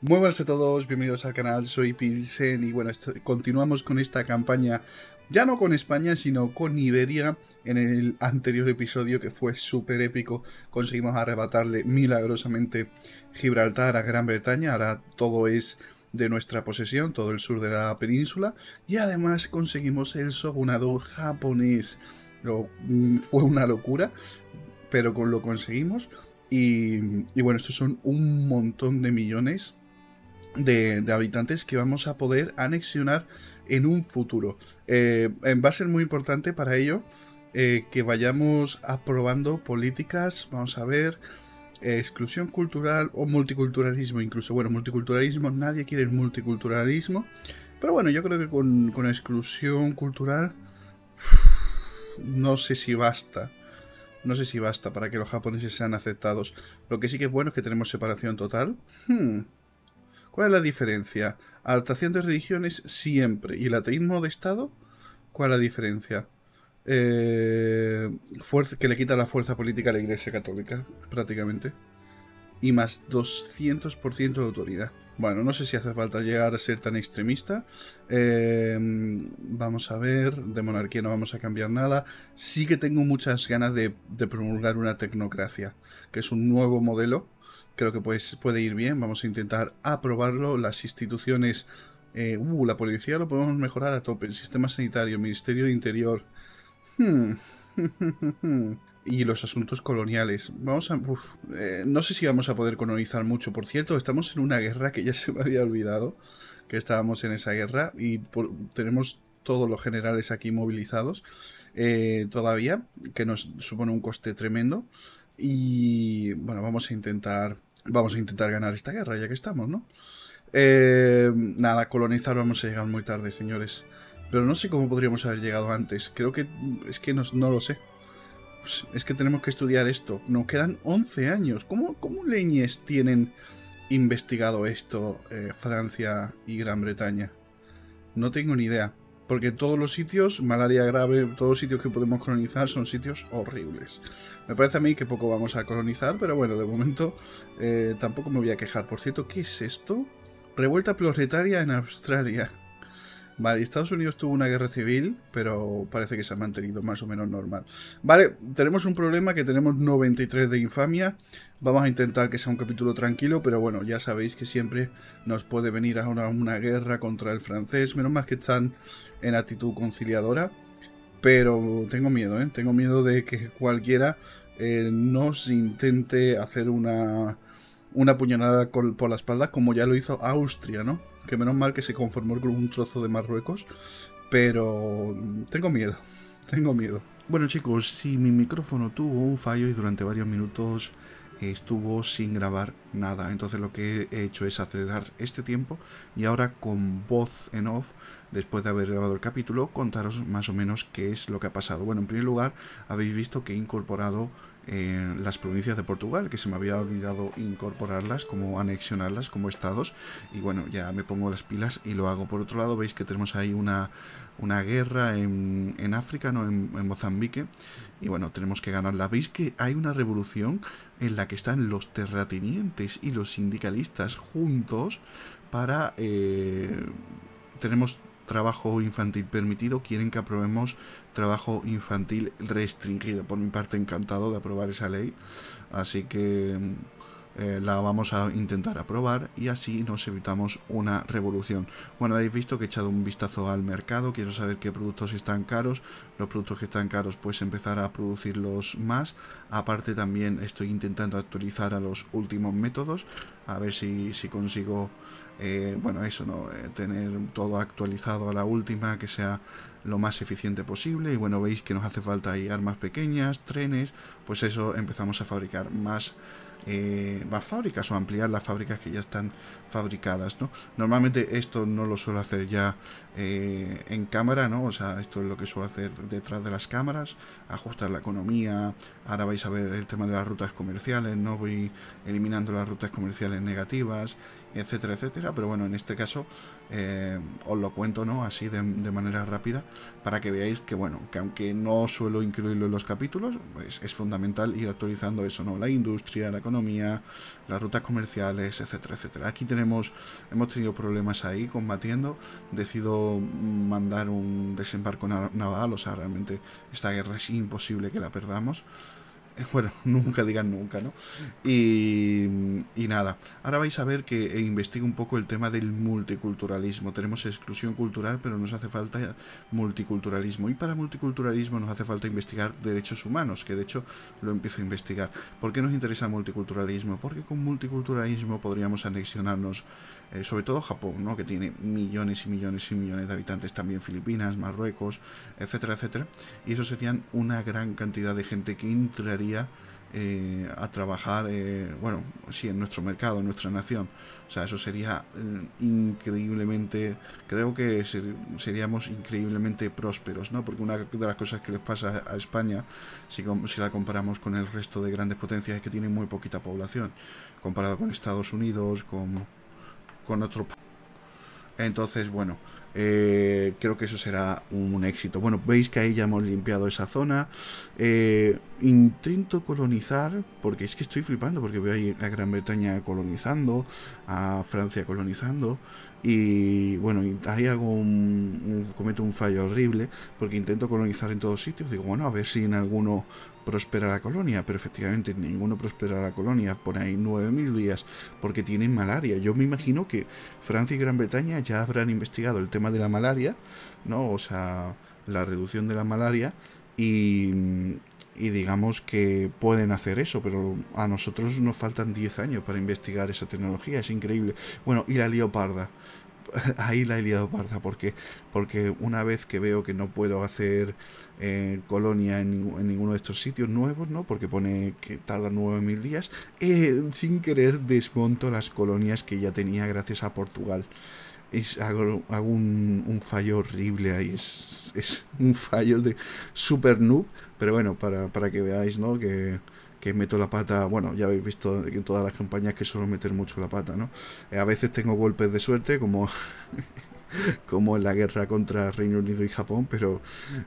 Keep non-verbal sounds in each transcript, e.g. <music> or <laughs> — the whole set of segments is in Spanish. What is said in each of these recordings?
Muy buenas a todos, bienvenidos al canal, soy Pilsen y bueno, continuamos con esta campaña, ya no con España, sino con Iberia. En el anterior episodio, que fue súper épico, conseguimos arrebatarle milagrosamente Gibraltar a Gran Bretaña, ahora todo es de nuestra posesión, todo el sur de la península, y además conseguimos el shogunado japonés. Mm, fue una locura, pero con lo conseguimos. y bueno, estos son un montón de millones de, habitantes que vamos a poder anexionar en un futuro. va a ser muy importante para ello eh, que vayamos aprobando políticas, vamos a ver, eh, exclusión cultural o multiculturalismo incluso. Bueno, multiculturalismo, nadie quiere multiculturalismo, pero bueno, yo creo que con, exclusión cultural no sé si basta. No sé si basta para que los japoneses sean aceptados. Lo que sí que es bueno es que tenemos separación total. Hmm. ¿Cuál es la diferencia? Adaptación de religiones siempre. ¿Y el ateísmo de Estado? ¿Cuál es la diferencia? Eh, que le quita la fuerza política a la Iglesia Católica, prácticamente. Y más 200% de autoridad. Bueno, no sé si hace falta llegar a ser tan extremista. Eh, vamos a ver, de monarquía no vamos a cambiar nada. Sí que tengo muchas ganas de promulgar una tecnocracia, que es un nuevo modelo creo que pues, puede ir bien. Vamos a intentar aprobarlo. Las instituciones... Eh, uh, la policía lo podemos mejorar a tope. El sistema sanitario, el Ministerio de Interior. Hmm. <laughs> y los asuntos coloniales. Vamos a... Eh, no sé si vamos a poder colonizar mucho. Por cierto, estamos en una guerra que ya <laughs> se me había olvidado. Que estábamos en esa guerra. Y tenemos todos los generales aquí movilizados. Eh, todavía. Que nos supone un coste tremendo. Y bueno, vamos a intentar Vamos a intentar ganar esta guerra, ya que estamos, ¿no? Eh, nada, colonizar vamos a llegar muy tarde, señores. Pero no sé cómo podríamos haber llegado antes. Creo que... Es que no, lo sé. Pues, es que tenemos que estudiar esto. Nos quedan 11 años. ¿Cómo, cómo leñes tienen investigado esto eh, Francia y Gran Bretaña? No tengo ni idea. Porque todos los sitios, malaria grave, todos los sitios que podemos colonizar son sitios horribles. Me parece a mí que poco vamos a colonizar, pero bueno, de momento eh, tampoco me voy a quejar. Por cierto, ¿qué es esto? Revuelta proletaria en Australia. Vale, Estados Unidos tuvo una guerra civil, pero parece que se ha mantenido más o menos normal. Vale, tenemos un problema que tenemos 93 de infamia. Vamos a intentar que sea un capítulo tranquilo, pero bueno, ya sabéis que siempre nos puede venir a una, guerra contra el francés. Menos mal que están en actitud conciliadora. Pero tengo miedo, ¿eh? Tengo miedo de que cualquiera eh, nos intente hacer una, una puñalada por la espalda, como ya lo hizo Austria, ¿no? que menos mal que se conformó con un trozo de Marruecos, pero tengo miedo, tengo miedo. Bueno chicos, si mi micrófono tuvo un fallo y durante varios minutos eh, estuvo sin grabar nada, entonces lo que he hecho es acelerar este tiempo y ahora con voz en off, después de haber grabado el capítulo, contaros más o menos qué es lo que ha pasado. Bueno, en primer lugar, habéis visto que he incorporado las provincias de Portugal, que se me había olvidado incorporarlas, como anexionarlas como estados. Y bueno, ya me pongo las pilas y lo hago. Por otro lado, veis que tenemos ahí una, guerra en, en África, no en, en, Mozambique. Y bueno, tenemos que ganarla. Veis que hay una revolución en la que están los terratenientes y los sindicalistas juntos para... Eh, tenemos trabajo infantil permitido, quieren que aprobemos trabajo infantil restringido. Por mi parte, encantado de aprobar esa ley. Así que eh, la vamos a intentar aprobar y así nos evitamos una revolución. Bueno, habéis visto que he echado un vistazo al mercado, quiero saber qué productos están caros, los productos que están caros pues empezar a producirlos más, aparte también estoy intentando actualizar a los últimos métodos, a ver si, si consigo, eh, bueno, eso, ¿no? Eh, tener todo actualizado a la última, que sea lo más eficiente posible. Y bueno, veis que nos hace falta ahí armas pequeñas, trenes, pues eso empezamos a fabricar más eh, más fábricas o ampliar las fábricas que ya están fabricadas. Normalmente esto no lo suelo hacer ya eh, en cámara, ¿no? o sea, esto es lo que suelo hacer detrás de las cámaras, ajustar la economía, ahora vais a ver el tema de las rutas comerciales, no voy eliminando las rutas comerciales negativas etcétera, etcétera. Pero bueno, en este caso eh, os lo cuento, ¿no? Así de, de, manera rápida, para que veáis que, bueno, que aunque no suelo incluirlo en los capítulos, pues es fundamental ir actualizando eso, ¿no? La industria, la economía, las rutas comerciales, etcétera, etcétera. Aquí tenemos, hemos tenido problemas ahí combatiendo, decido mandar un desembarco naval, o sea, realmente esta guerra es imposible que la perdamos bueno, eh, <laughs> nunca digan nunca, ¿no? Y, nada, ahora vais a ver que eh, investigo un poco el tema del multiculturalismo. Tenemos exclusión cultural, pero nos hace falta multiculturalismo. Y para multiculturalismo nos hace falta investigar derechos humanos, que de hecho lo empiezo a investigar. ¿Por qué nos interesa multiculturalismo? Porque con multiculturalismo podríamos anexionarnos, eh, sobre todo Japón, ¿no? Que tiene millones y millones y millones de habitantes, también Filipinas, Marruecos, etcétera, etcétera. Y eso serían una gran cantidad de gente que entraría eh, a trabajar, eh, bueno, si en nuestro mercado, en nuestra nación. O sea, eso sería eh, increíblemente, creo que seríamos increíblemente prósperos, ¿no? Porque una de las cosas que les pasa a España, si, si la comparamos con el resto de grandes potencias, es que tienen muy poquita población, comparado con Estados Unidos, con, con otros Entonces, bueno, eh, creo que eso será un éxito. Bueno, veis que ahí ya hemos limpiado esa zona. Eh, intento colonizar, porque es que estoy flipando, porque veo ahí a Gran Bretaña colonizando, a Francia colonizando y bueno, ahí hago cometo un fallo horrible porque intento colonizar en todos sitios. Digo, bueno, a ver si en alguno prospera la colonia, pero efectivamente ninguno prospera la colonia. Por ahí 9.000 días porque tienen malaria. Yo me imagino que Francia y Gran Bretaña ya habrán investigado el tema de la malaria, ¿no? O sea, la reducción de la malaria y, y digamos que pueden hacer eso, pero a nosotros nos faltan 10 años para investigar esa tecnología, es increíble. Bueno, y la leoparda. <laughs> Ahí la he liado parda, porque, porque una vez que veo que no puedo hacer eh, colonia en, ninguno de estos sitios nuevos, ¿no? Porque pone que tarda 9.000 días, eh, sin querer desmonto las colonias que ya tenía gracias a Portugal hago, un, fallo horrible ahí. Es, un fallo de super noob. Pero bueno, para, que veáis, ¿no? Que, meto la pata. Bueno, ya habéis visto en todas las campañas que suelo meter mucho la pata, ¿no? a veces tengo golpes de suerte, como <laughs> como en la guerra contra Reino Unido y Japón, pero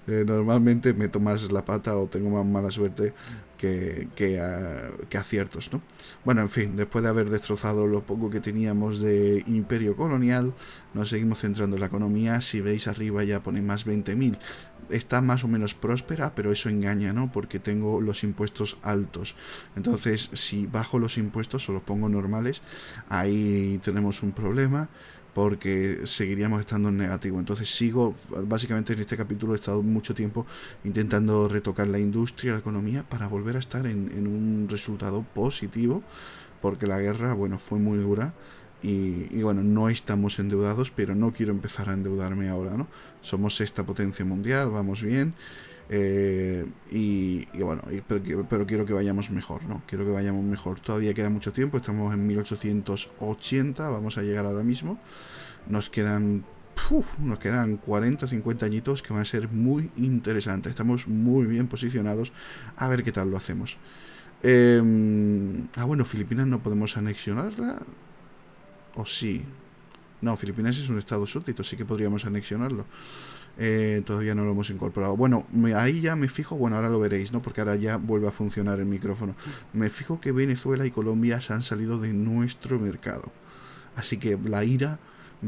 eh, normalmente me tomas la pata o tengo más mala suerte que, que, aciertos, ¿no? Bueno, en fin, después de haber destrozado lo poco que teníamos de imperio colonial, nos seguimos centrando en la economía. Si veis arriba ya pone más 20.000. Está más o menos próspera, pero eso engaña, ¿no? Porque tengo los impuestos altos. Entonces, si bajo los impuestos o los pongo normales, ahí tenemos un problema porque seguiríamos estando en negativo. Entonces sigo, básicamente en este capítulo he estado mucho tiempo intentando retocar la industria, la economía, para volver a estar en, un resultado positivo, porque la guerra, bueno, fue muy dura. Y, y, bueno, no estamos endeudados, pero no quiero empezar a endeudarme ahora, ¿no? Somos esta potencia mundial, vamos bien. Eh, y, bueno, pero, quiero que vayamos mejor, ¿no? Quiero que vayamos mejor. Todavía queda mucho tiempo, estamos en 1880, vamos a llegar ahora mismo. Nos quedan nos quedan 40, 50 añitos que van a ser muy interesantes. Estamos muy bien posicionados. A ver qué tal lo hacemos. Em, ah, bueno, Filipinas no podemos anexionarla. ¿O sí? No, Filipinas es un estado súbdito, sí que podríamos anexionarlo. Eh, todavía no lo hemos incorporado. Bueno, ahí ya me fijo, bueno, ahora lo veréis, ¿no? Porque ahora ya vuelve a funcionar el micrófono. Me fijo que Venezuela y Colombia se han salido de nuestro mercado. Así que la ira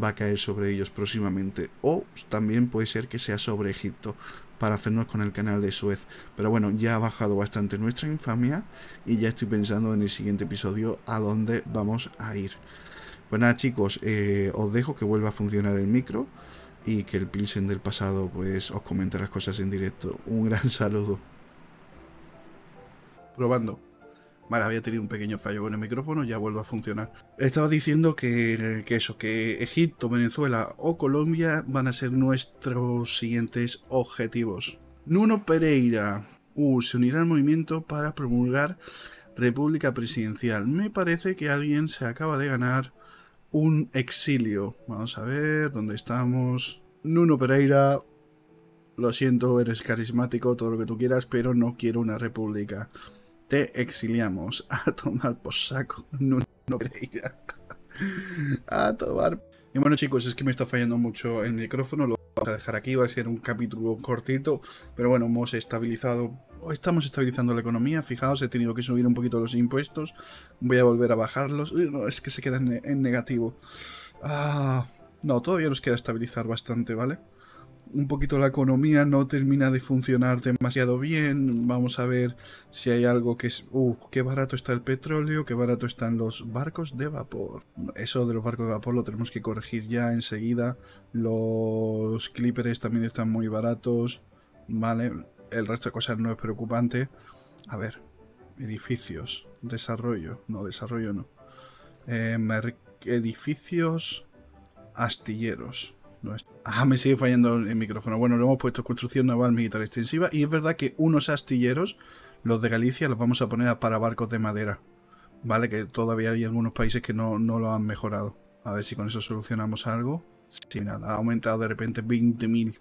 va a caer sobre ellos próximamente. O también puede ser que sea sobre Egipto para hacernos con el canal de Suez. Pero bueno, ya ha bajado bastante nuestra infamia y ya estoy pensando en el siguiente episodio a dónde vamos a ir. Pues nada chicos, eh, os dejo que vuelva a funcionar el micro y que el Pilsen del pasado pues os comente las cosas en directo. Un gran <laughs> saludo. Probando. Vale, había tenido un pequeño fallo con el micrófono, ya vuelve a funcionar. Estaba diciendo que, eso, que Egipto, Venezuela o Colombia van a ser nuestros siguientes objetivos. Nuno Pereira uh, se unirá al movimiento para promulgar República Presidencial. Me parece que alguien se acaba de ganar un exilio. Vamos a ver, ¿dónde estamos? Nuno Pereira, lo siento, eres carismático, todo lo que tú quieras, pero no quiero una república. Te exiliamos. <laughs> A tomar por saco, Nuno Pereira. <laughs> A tomar. Y bueno chicos, es que me está fallando mucho el micrófono, lo vamos a dejar aquí, va a ser un capítulo cortito, pero bueno, hemos estabilizado estamos estabilizando la economía, fijaos, he tenido que subir un poquito los impuestos, voy a volver a bajarlos, es que se quedan en, negativo. Ah, no, todavía nos queda estabilizar bastante, ¿vale? Un poquito la economía no termina de funcionar demasiado bien, vamos a ver si hay algo que es... ¡Uh! ¡Qué barato está el petróleo! ¡Qué barato están los barcos de vapor! Eso de los barcos de vapor lo tenemos que corregir ya enseguida. Los clippers también están muy baratos, ¿vale? el resto de cosas no es preocupante. A ver, edificios, desarrollo, no, desarrollo no. Eh, edificios, astilleros. Ah, me sigue fallando el micrófono. Bueno, lo hemos puesto construcción naval militar extensiva y es verdad que unos astilleros, los de Galicia, los vamos a poner para barcos de madera. Vale, que todavía hay algunos países que no, no lo han mejorado. A ver si con eso solucionamos algo. Sí, nada, ha aumentado de repente 20.000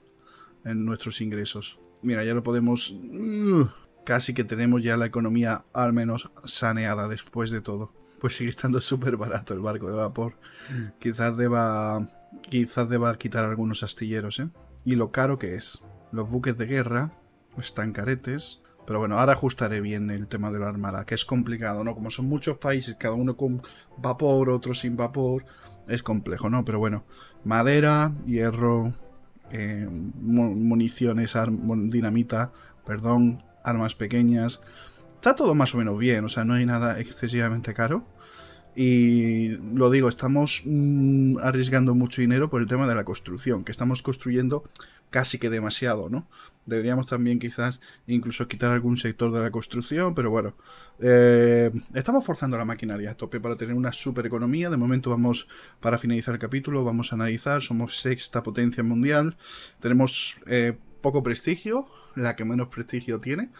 en nuestros ingresos. Mira, ya lo podemos... Mm, casi que tenemos ya la economía al menos saneada después de todo. Pues sigue estando súper barato el barco de vapor. Quizás deba... Quizás deba quitar algunos astilleros, ¿eh? Y lo caro que es. Los buques de guerra están caretes. Pero bueno, ahora ajustaré bien el tema de la armada, que es complicado, ¿no? Como son muchos países, cada uno con vapor, otro sin vapor, es complejo, ¿no? Pero bueno, madera, hierro, eh, municiones, dinamita, perdón, armas pequeñas. Está todo más o menos bien, o sea, no hay nada excesivamente caro. Y lo digo, estamos mm, arriesgando mucho dinero por el tema de la construcción, que estamos construyendo casi que demasiado, ¿no? Deberíamos también quizás incluso quitar algún sector de la construcción, pero bueno. Eh, estamos forzando la maquinaria a tope para tener una super economía. De momento vamos, para finalizar el capítulo, vamos a analizar. Somos sexta potencia mundial. Tenemos eh, poco prestigio, la que menos prestigio tiene.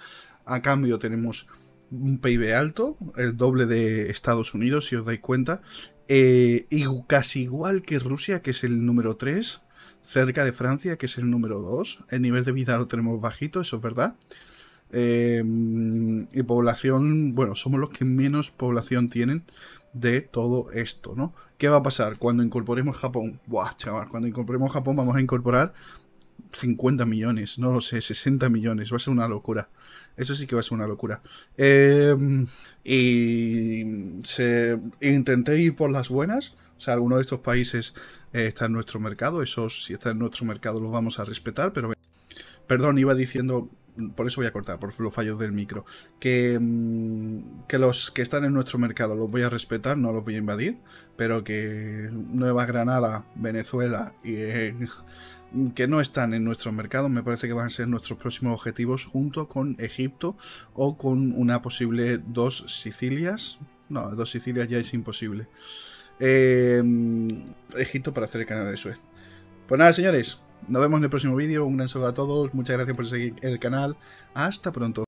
A cambio tenemos un PIB alto, el doble de Estados Unidos, si os dais cuenta. Eh, y casi igual que Rusia, que es el número 3 cerca de Francia, que es el número 2. El nivel de vida lo tenemos bajito, eso es verdad. Eh, y población, bueno, somos los que menos población tienen de todo esto, ¿no? ¿Qué va a pasar cuando incorporemos Japón? Buah, chaval, cuando incorporemos Japón vamos a incorporar 50 millones, no lo sé, 60 millones, va a ser una locura. Eso sí que va a ser una locura. Em, y se, intenté ir por las buenas, o sea, alguno de estos países eh, está en nuestro mercado, esos si está en nuestro mercado los vamos a respetar, pero... Perdón, iba diciendo por eso voy a cortar, por los fallos del micro, que, mm, que los que están en nuestro mercado los voy a respetar, no los voy a invadir, pero que Nueva Granada, Venezuela y... Eh, que no están en nuestro mercado, me parece que van a ser nuestros próximos objetivos junto con Egipto o con una posible dos Sicilias. No, dos Sicilias ya es imposible. Eh, Egipto para hacer el canal de Suez. Pues nada, señores, nos vemos en el próximo vídeo. Un gran saludo a todos. Muchas gracias por seguir el canal. Hasta pronto.